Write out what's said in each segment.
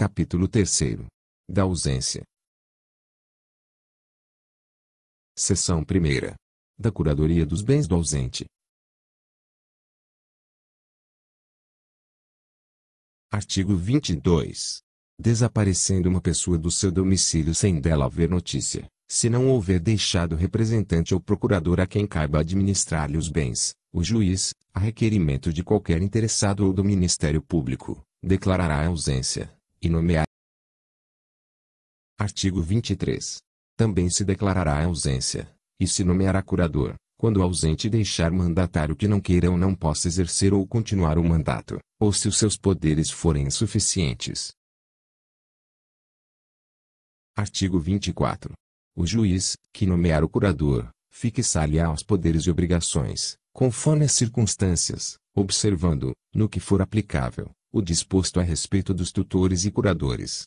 Capítulo 3 Da ausência. Seção 1 Da curadoria dos bens do ausente. Artigo 22. Desaparecendo uma pessoa do seu domicílio sem dela haver notícia, se não houver deixado representante ou procurador a quem caiba administrar-lhe os bens, o juiz, a requerimento de qualquer interessado ou do Ministério Público, declarará a ausência e nomear. Artigo 23. Também se declarará ausência, e se nomeará curador, quando o ausente deixar mandatário que não queira ou não possa exercer ou continuar o mandato, ou se os seus poderes forem insuficientes. Artigo 24. O juiz, que nomear o curador, fixar-lhe aos poderes e obrigações, conforme as circunstâncias, observando, no que for aplicável, o disposto a respeito dos tutores e curadores.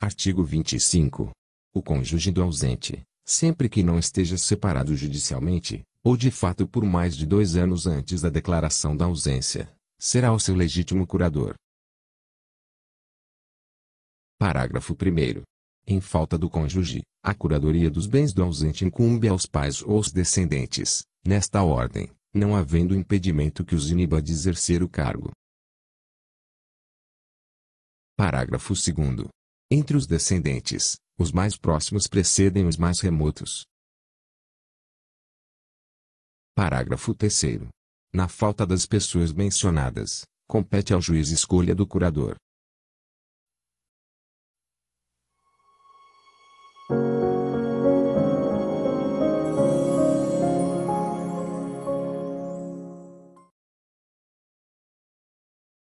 Artigo 25. O cônjuge do ausente, sempre que não esteja separado judicialmente, ou de fato por mais de dois anos antes da declaração da ausência, será o seu legítimo curador. Parágrafo 1. Em falta do cônjuge, a curadoria dos bens do ausente incumbe aos pais ou aos descendentes, nesta ordem, não havendo impedimento que os iniba de exercer o cargo. Parágrafo 2. Entre os descendentes, os mais próximos precedem os mais remotos. Parágrafo 3. Na falta das pessoas mencionadas, compete ao juiz escolha do curador.